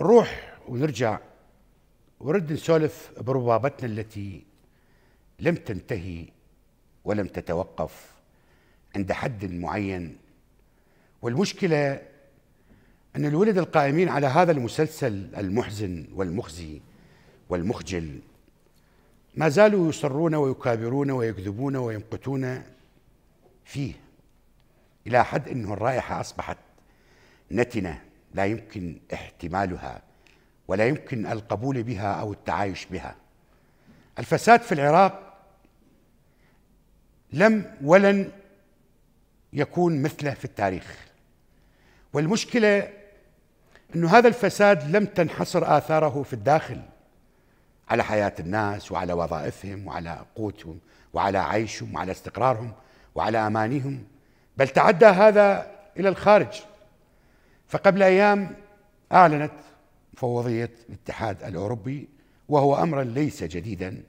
نروح ونرجع ورد نسولف بربابتنا التي لم تنتهي ولم تتوقف عند حد معين والمشكله ان الولد القائمين على هذا المسلسل المحزن والمخزي والمخجل ما زالوا يصرون ويكابرون ويكذبون ويمقتون فيه الى حد انه الرائحه اصبحت نتنه لا يمكن احتمالها ولا يمكن القبول بها او التعايش بها الفساد في العراق لم ولن يكون مثله في التاريخ والمشكله انه هذا الفساد لم تنحصر اثاره في الداخل على حياه الناس وعلى وظائفهم وعلى قوتهم وعلى عيشهم وعلى استقرارهم وعلى امانهم بل تعدى هذا الى الخارج فقبل أيام أعلنت مفوضية الاتحاد الأوروبي وهو أمرا ليس جديدا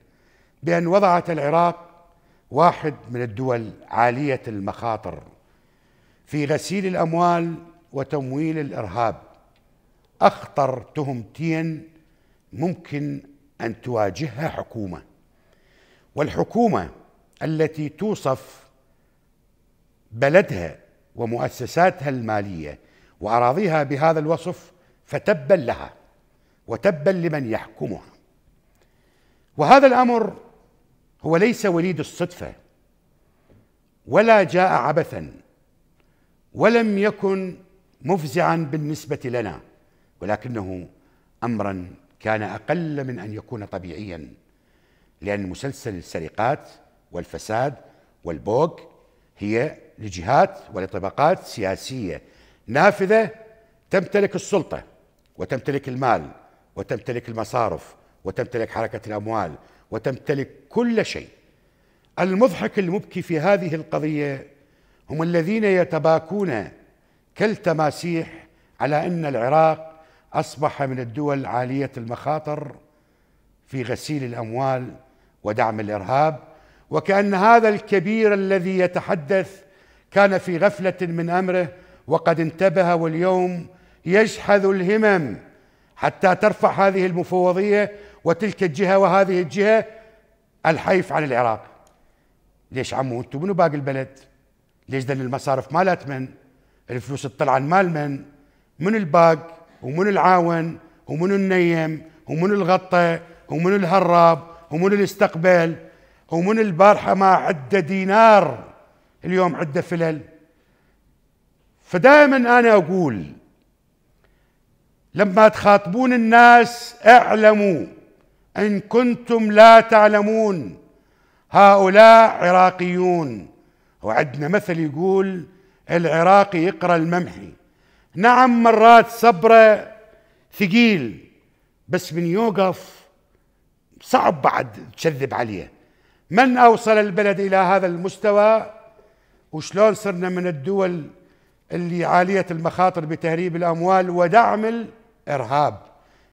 بأن وضعت العراق واحد من الدول عالية المخاطر في غسيل الأموال وتمويل الإرهاب أخطر تهمتين ممكن أن تواجهها حكومة والحكومة التي توصف بلدها ومؤسساتها الماليه وأراضيها بهذا الوصف فتبا لها وتبا لمن يحكمها وهذا الأمر هو ليس وليد الصدفة ولا جاء عبثا ولم يكن مفزعا بالنسبة لنا ولكنه أمرا كان أقل من أن يكون طبيعيا لأن مسلسل السرقات والفساد والبوق هي لجهات ولطبقات سياسية نافذه تمتلك السلطه وتمتلك المال وتمتلك المصارف وتمتلك حركه الاموال وتمتلك كل شيء المضحك المبكي في هذه القضيه هم الذين يتباكون كالتماسيح على ان العراق اصبح من الدول عاليه المخاطر في غسيل الاموال ودعم الارهاب وكان هذا الكبير الذي يتحدث كان في غفله من امره وقد انتبه واليوم يجحذ الهمم حتى ترفع هذه المفوضيه وتلك الجهه وهذه الجهه الحيف عن العراق ليش عمو انتم منو باقي البلد ليش ذن المصارف مالت من الفلوس عن مال من من الباق ومن العاون ومن النيم ومن الغطة ومن الهراب ومن الاستقبال ومن البارحة ما عدة دينار اليوم عدة فلل فدائما انا اقول لما تخاطبون الناس اعلموا ان كنتم لا تعلمون هؤلاء عراقيون وعندنا مثل يقول العراقي يقرا الممحي نعم مرات صبره ثقيل بس من يوقف صعب بعد تكذب عليه من اوصل البلد الى هذا المستوى وشلون صرنا من الدول اللي عالية المخاطر بتهريب الأموال ودعم الإرهاب